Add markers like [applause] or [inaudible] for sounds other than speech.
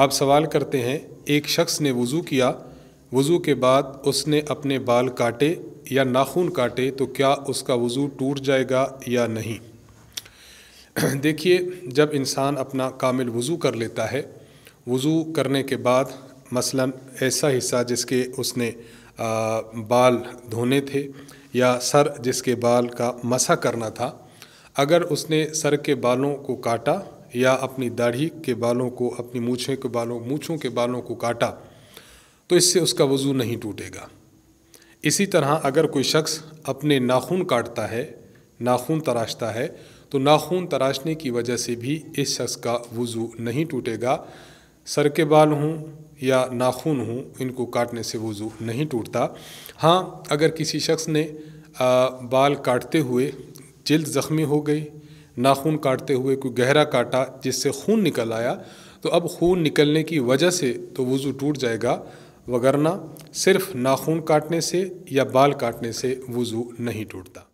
आप सवाल करते हैं एक शख्स ने वज़ू किया वज़ू के बाद उसने अपने बाल काटे या नाखून काटे तो क्या उसका वज़ू टूट जाएगा या नहीं [clears throat] देखिए जब इंसान अपना कामिल वज़ू कर लेता है वज़ू करने के बाद मसलन ऐसा हिस्सा जिसके उसने बाल धोने थे या सर जिसके बाल का मसा करना था अगर उसने सर के बालों को काटा या अपनी दाढ़ी के बालों को अपनी मूछे के बालों मूछों के बालों को काटा तो इससे उसका वज़ू नहीं टूटेगा इसी तरह अगर कोई शख्स अपने नाखून काटता है नाखून तराशता है तो नाखून तराशने की वजह से भी इस शख्स का वज़ू नहीं टूटेगा सर के बाल हों या नाखून हों इनको काटने से वज़ू नहीं टूटता हाँ अगर किसी शख्स ने आ, बाल काटते हुए जल्द ज़ख्मी हो गई नाखून काटते हुए कोई गहरा काटा जिससे खून निकल आया तो अब खून निकलने की वजह से तो वज़ू टूट जाएगा वगरना सिर्फ नाखून काटने से या बाल काटने से वज़ू नहीं टूटता